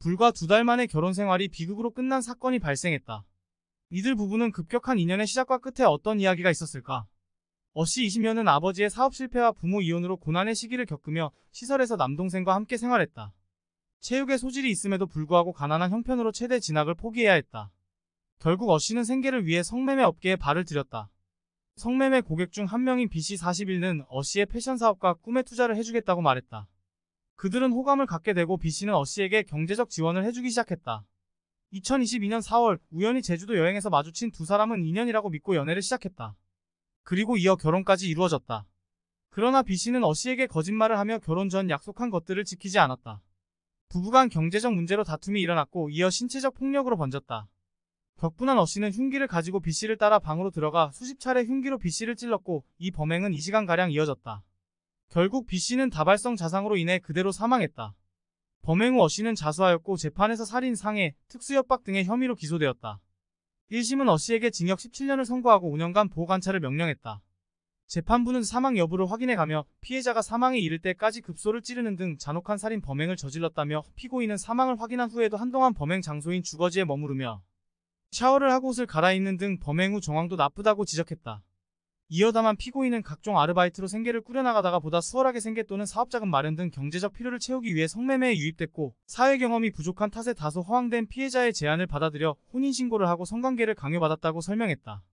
불과 두 달 만에 결혼 생활이 비극으로 끝난 사건이 발생했다. 이들 부부는 급격한 인연의 시작과 끝에 어떤 이야기가 있었을까? 어씨 20년은 아버지의 사업 실패와 부모 이혼으로 고난의 시기를 겪으며 시설에서 남동생과 함께 생활했다. 체육에 소질이 있음에도 불구하고 가난한 형편으로 최대 진학을 포기해야 했다. 결국 어씨는 생계를 위해 성매매 업계에 발을 들였다. 성매매 고객 중 한 명인 b c 41는 어씨의 패션 사업과 꿈에 투자를 해주겠다고 말했다. 그들은 호감을 갖게 되고 B씨는 어씨에게 경제적 지원을 해주기 시작했다. 2022년 4월 우연히 제주도 여행에서 마주친 두 사람은 인연이라고 믿고 연애를 시작했다. 그리고 이어 결혼까지 이루어졌다. 그러나 B씨는 어씨에게 거짓말을 하며 결혼 전 약속한 것들을 지키지 않았다. 부부간 경제적 문제로 다툼이 일어났고 이어 신체적 폭력으로 번졌다. 격분한 어씨는 흉기를 가지고 B씨를 따라 방으로 들어가 수십 차례 흉기로 B씨를 찔렀고 이 범행은 2시간가량 이어졌다. 결국 B씨는 다발성 자상으로 인해 그대로 사망했다. 범행 후 어씨는 자수하였고 재판에서 살인 상해, 특수협박 등의 혐의로 기소되었다. 1심은 어씨에게 징역 17년을 선고하고 5년간 보호관찰을 명령했다. 재판부는 사망 여부를 확인해가며 피해자가 사망에 이를 때까지 급소를 찌르는 등 잔혹한 살인 범행을 저질렀다며 피고인은 사망을 확인한 후에도 한동안 범행 장소인 주거지에 머무르며 샤워를 하고 옷을 갈아입는 등 범행 후 정황도 나쁘다고 지적했다. 이어다만 피고인은 각종 아르바이트로 생계를 꾸려나가다가 보다 수월하게 생계 또는 사업자금 마련 등 경제적 필요를 채우기 위해 성매매에 유입됐고 사회 경험이 부족한 탓에 다소 허황된 피해자의 제안을 받아들여 혼인신고를 하고 성관계를 강요받았다고 설명했다.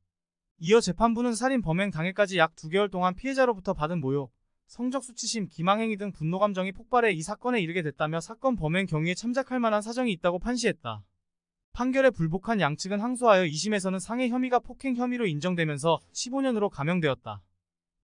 이어 재판부는 살인 범행 당일까지 약 2개월 동안 피해자로부터 받은 모욕, 성적 수치심, 기망행위 등 분노 감정이 폭발해 이 사건에 이르게 됐다며 사건 범행 경위에 참작할 만한 사정이 있다고 판시했다. 판결에 불복한 양측은 항소하여 2심에서는 상해 혐의가 폭행 혐의로 인정되면서 15년으로 감형되었다.